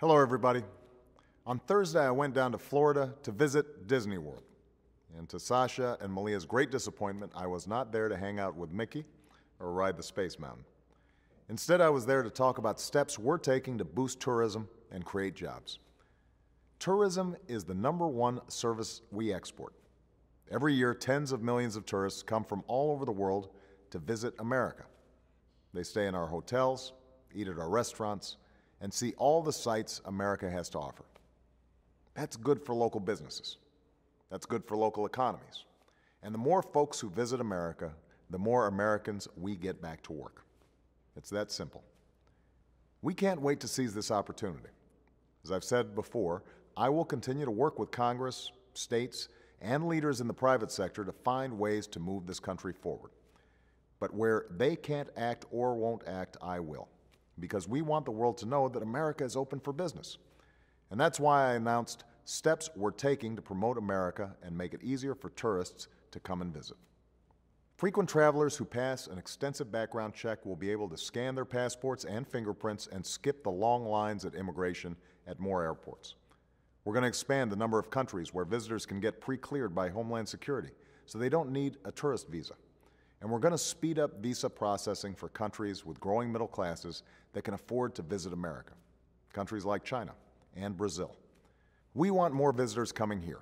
Hello, everybody. On Thursday, I went down to Florida to visit Disney World. And to Sasha and Malia's great disappointment, I was not there to hang out with Mickey or ride the Space Mountain. Instead, I was there to talk about steps we're taking to boost tourism and create jobs. Tourism is the number one service we export. Every year, tens of millions of tourists come from all over the world to visit America. They stay in our hotels, eat at our restaurants, and see all the sights America has to offer. That's good for local businesses. That's good for local economies. And the more folks who visit America, the more Americans we get back to work. It's that simple. We can't wait to seize this opportunity. As I've said before, I will continue to work with Congress, states, and leaders in the private sector to find ways to move this country forward. But where they can't act or won't act, I will because we want the world to know that America is open for business. And that's why I announced steps we're taking to promote America and make it easier for tourists to come and visit. Frequent travelers who pass an extensive background check will be able to scan their passports and fingerprints and skip the long lines at immigration at more airports. We're going to expand the number of countries where visitors can get pre cleared by Homeland Security so they don't need a tourist visa. And we're going to speed up visa processing for countries with growing middle classes that can afford to visit America, countries like China and Brazil. We want more visitors coming here.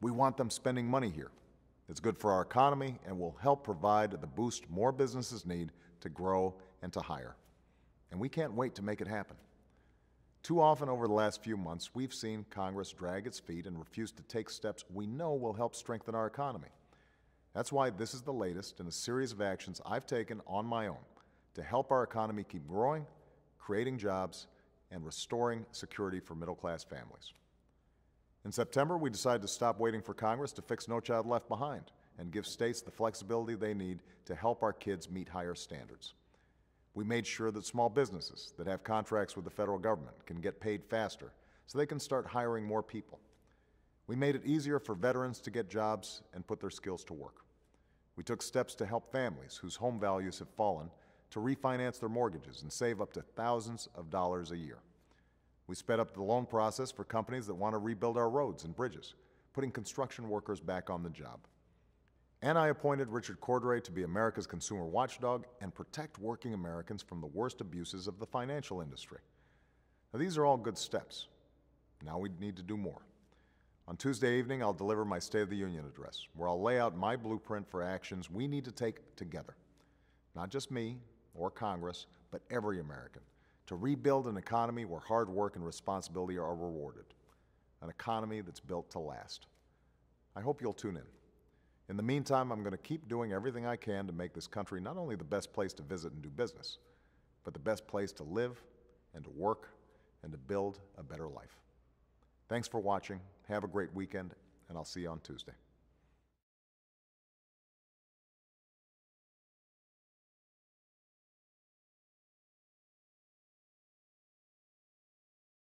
We want them spending money here. It's good for our economy and will help provide the boost more businesses need to grow and to hire. And we can't wait to make it happen. Too often over the last few months, we've seen Congress drag its feet and refuse to take steps we know will help strengthen our economy. That's why this is the latest in a series of actions I've taken on my own to help our economy keep growing, creating jobs, and restoring security for middle class families. In September, we decided to stop waiting for Congress to fix No Child Left Behind and give states the flexibility they need to help our kids meet higher standards. We made sure that small businesses that have contracts with the federal government can get paid faster so they can start hiring more people. We made it easier for veterans to get jobs and put their skills to work. We took steps to help families whose home values have fallen to refinance their mortgages and save up to thousands of dollars a year. We sped up the loan process for companies that want to rebuild our roads and bridges, putting construction workers back on the job. And I appointed Richard Cordray to be America's consumer watchdog and protect working Americans from the worst abuses of the financial industry. Now, these are all good steps. Now we need to do more. On Tuesday evening, I'll deliver my State of the Union address, where I'll lay out my blueprint for actions we need to take together, not just me or Congress, but every American, to rebuild an economy where hard work and responsibility are rewarded, an economy that's built to last. I hope you'll tune in. In the meantime, I'm going to keep doing everything I can to make this country not only the best place to visit and do business, but the best place to live and to work and to build a better life. Thanks for watching have a great weekend, and I'll see you on Tuesday.